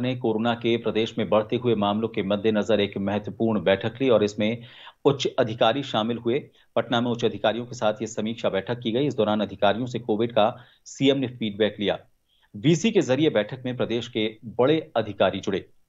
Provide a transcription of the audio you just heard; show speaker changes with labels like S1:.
S1: ने कोरोना के प्रदेश में बढ़ते हुए मामलों के मद्देनजर एक महत्वपूर्ण बैठक ली और इसमें उच्च अधिकारी शामिल हुए पटना में उच्च अधिकारियों के साथ ये समीक्षा बैठक की गई इस दौरान अधिकारियों से कोविड का सीएम ने फीडबैक लिया वीसी के जरिए बैठक में प्रदेश के बड़े अधिकारी जुड़े